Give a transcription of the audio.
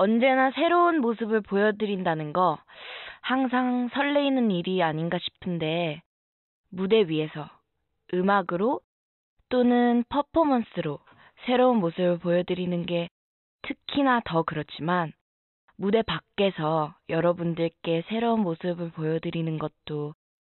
언제나 새로운 모습을 보여드린다는 거 항상 설레이는 일이 아닌가 싶은데 무대 위에서 음악으로 또는 퍼포먼스로 새로운 모습을 보여드리는 게 특히나 더 그렇지만 무대 밖에서 여러분들께 새로운 모습을 보여드리는 것도